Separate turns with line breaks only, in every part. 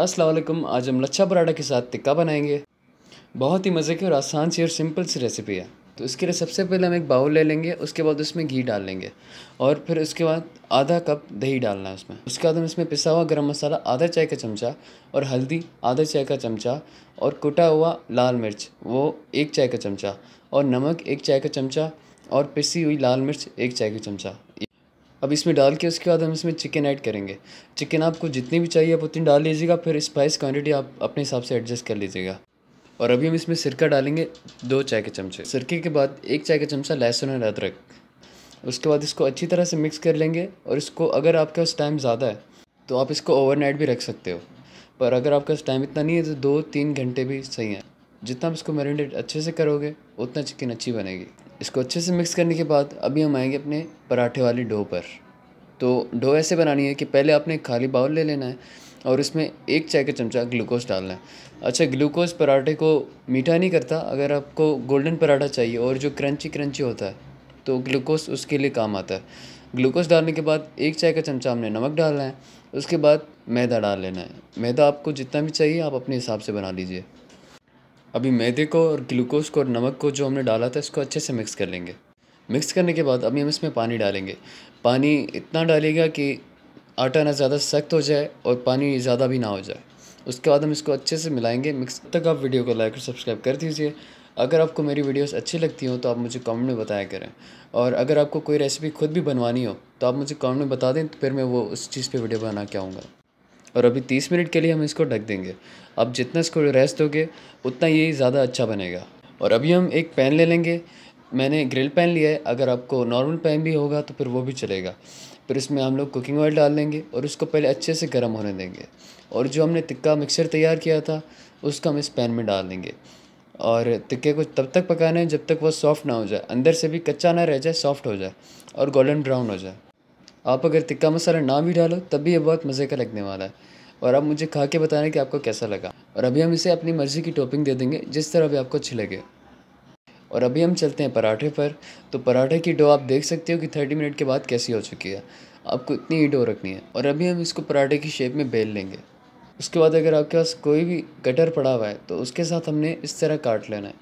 असलम आज हम लच्छा पराठा के साथ टिक्का बनाएंगे बहुत ही मज़े की और आसान सी और सिंपल सी रेसिपी है तो इसके लिए सबसे पहले हम एक बाउल ले लेंगे उसके बाद उसमें घी डाल लेंगे और फिर उसके बाद आधा कप दही डालना है उसमें उसके बाद हम इसमें पिसा हुआ गरम मसाला आधा चाय का चमचा और हल्दी आधा चाय का चमचा और कुटा हुआ लाल मिर्च वो एक चाय का चमचा और नमक एक चाय का चमचा और पिसी हुई लाल मिर्च एक चाय का चमचा अब इसमें डाल के उसके बाद हम इसमें चिकन ऐड करेंगे चिकन आपको जितनी भी चाहिए आप उतनी डाल लीजिएगा फिर स्पाइस क्वांटिटी आप अपने हिसाब से एडजस्ट कर लीजिएगा और अभी हम इसमें सिरका डालेंगे दो चाय के चमचे सिरके के बाद एक चाय का चमचा लहसुन और अदरक उसके बाद इसको अच्छी तरह से मिक्स कर लेंगे और इसको अगर आपके पास टाइम ज़्यादा है तो आप इसको ओवरनाइट भी रख सकते हो पर अगर आपके पास टाइम इतना नहीं है तो दो तीन घंटे भी सही हैं जितना आप इसको मैरिनेट अच्छे से करोगे उतना चिकन अच्छी बनेगी इसको अच्छे से मिक्स करने के बाद अभी हम आएंगे अपने पराठे वाली डो पर तो डो ऐसे बनानी है कि पहले आपने खाली बाउल ले लेना है और उसमें एक चाय का चमचा ग्लूकोज डालना है अच्छा ग्लूकोज पराठे को मीठा नहीं करता अगर आपको गोल्डन पराठा चाहिए और जो क्रंची क्रंची होता है तो ग्लूकोज उसके लिए काम आता है ग्लूकोज डालने के बाद एक चाय का चमचा हमने नमक डालना है उसके बाद मैदा डाल लेना है मैदा आपको जितना भी चाहिए आप अपने हिसाब से बना लीजिए अभी मैदे को और ग्लूकोज को और नमक को जो हमने डाला था इसको अच्छे से मिक्स कर लेंगे मिक्स करने के बाद अभी हम इसमें पानी डालेंगे पानी इतना डालेगा कि आटा ना ज़्यादा सख्त हो जाए और पानी ज़्यादा भी ना हो जाए उसके बाद हम इसको अच्छे से मिलाएंगे मिक्स तक आप वीडियो को लाइक और सब्सक्राइब कर दीजिए अगर आपको मेरी वीडियोस अच्छी लगती हो तो आप मुझे कमेंट में बताया करें और अगर आपको कोई रेसिपी खुद भी बनवानी हो तो आप मुझे कमेंट में बता दें तो फिर मैं वो उस चीज़ पे वीडियो बना के आऊँगा और अभी तीस मिनट के लिए हम इसको ढक देंगे अब जितना इसको रेस्ट दोगे उतना ये ज़्यादा अच्छा बनेगा और अभी हम एक पैन ले लेंगे मैंने ग्रिल पैन लिया है अगर आपको नॉर्मल पैन भी होगा तो फिर वो भी चलेगा फिर इसमें हम लोग कुकिंग ऑयल डाल लेंगे और उसको पहले अच्छे से गर्म होने देंगे और जो हमने तिक्का मिक्सर तैयार किया था उसको हम इस पैन में डाल देंगे और तिक्के को तब तक पकाना है जब तक वो सॉफ्ट ना हो जाए अंदर से भी कच्चा ना रह जाए सॉफ्ट हो जाए और गोल्डन ब्राउन हो जाए आप अगर टिक्का मसाला ना भी डालो तब भी ये बहुत मज़े का लगने वाला है और आप मुझे खा के बताना कि आपको कैसा लगा और अभी हम इसे अपनी मर्ज़ी की टॉपिंग दे देंगे जिस तरह भी आपको अच्छी लगे और अभी हम चलते हैं पराठे पर तो पराठे की डो आप देख सकते हो कि थर्टी मिनट के बाद कैसी हो चुकी है आपको इतनी ही डो रखनी है और अभी हम इसको पराठे की शेप में बेल लेंगे उसके बाद अगर आपके पास कोई भी कटर पड़ा हुआ है तो उसके साथ हमने इस तरह काट लेना है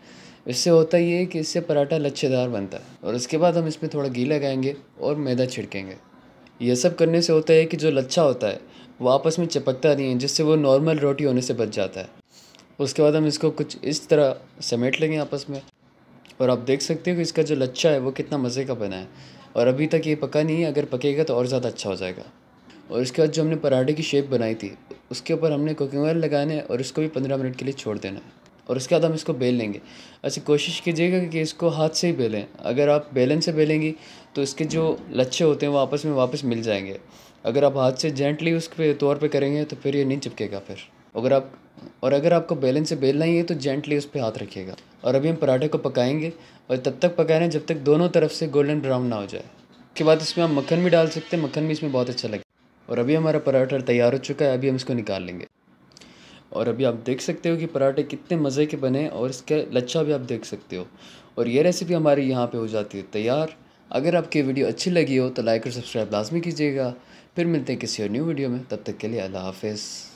इससे होता ये है कि इससे पराठा लच्छेदार बनता है और उसके बाद हम इसमें थोड़ा घी लगाएंगे और मैदा छिड़केंगे यह सब करने से होता है कि जो लच्छा होता है वो आपस में चपकता नहीं है जिससे वो नॉर्मल रोटी होने से बच जाता है उसके बाद हम इसको कुछ इस तरह समेट लेंगे आपस में और आप देख सकते हो कि इसका जो लच्छा है वो कितना मज़े का बना है और अभी तक ये पका नहीं है अगर पकेगा तो और ज़्यादा अच्छा हो जाएगा और इसके बाद जो हमने पराठे की शेप बनाई थी उसके ऊपर हमने कुकिंग ऑयल लगाने और इसको भी पंद्रह मिनट के लिए छोड़ देना है और उसके बाद हम इसको बेल लेंगे अच्छा कोशिश कीजिएगा कि इसको हाथ से ही बेलें अगर आप बेलन से बेलेंगी तो इसके जो लच्छे होते हैं वो आपस में वापस मिल जाएंगे अगर आप हाथ से जेंटली उस पर तौर पर करेंगे तो फिर ये नहीं चिपकेगा फिर अगर आप और अगर आपको बेलन से बेलना ही है तो जेंटली उस पर हाथ रखिएगा और अभी हम पराठे को पकाएंगे और तब तक पका रहे हैं जब तक दोनों तरफ से गोल्डन ब्राउन ना हो जाए उसके बाद इसमें हम मक्खन भी डाल सकते हैं मक्खन भी इसमें बहुत अच्छा लगे और अभी हमारा पराठा तैयार हो चुका है अभी हम इसको निकाल लेंगे और अभी आप देख सकते हो कि पराठे कितने मज़े के बने और इसका लच्छा भी आप देख सकते हो और ये रेसिपी हमारी यहाँ पे हो जाती है तैयार अगर आपकी वीडियो अच्छी लगी हो तो लाइक और सब्सक्राइब लाजमी कीजिएगा फिर मिलते हैं किसी और न्यू वीडियो में तब तक के लिए अल्लाह हाफिज़